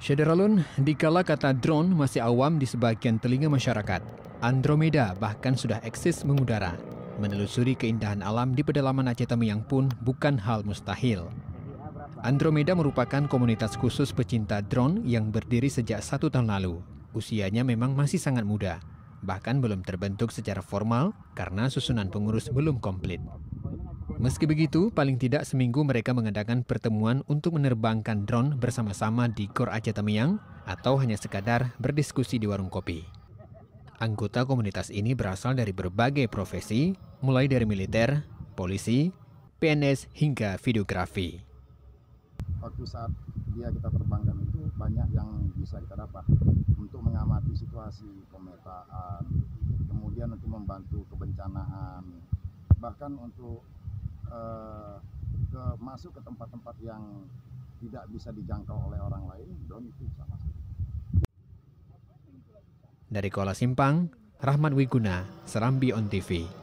Syederalun, dikala kata drone masih awam di sebagian telinga masyarakat, Andromeda bahkan sudah eksis mengudara. Menelusuri keindahan alam di pedalaman Aceh Tamiang pun bukan hal mustahil. Andromeda merupakan komunitas khusus pecinta drone yang berdiri sejak satu tahun lalu. Usianya memang masih sangat muda, bahkan belum terbentuk secara formal karena susunan pengurus belum komplit. Meski begitu, paling tidak seminggu mereka mengadakan pertemuan untuk menerbangkan drone bersama-sama di Kor Aceh Tamiang atau hanya sekadar berdiskusi di warung kopi. Anggota komunitas ini berasal dari berbagai profesi, mulai dari militer, polisi, PNS hingga videografi. Waktu saat dia kita terbangkan itu banyak yang bisa kita dapat untuk mengamati situasi pemetaan, kemudian untuk membantu kebencanaan, bahkan untuk eh, ke, masuk ke tempat-tempat yang tidak bisa dijangkau oleh orang lain, drone itu bisa masuk. Dari Kuala Simpang, Rahmat Wiguna, Serambi On TV.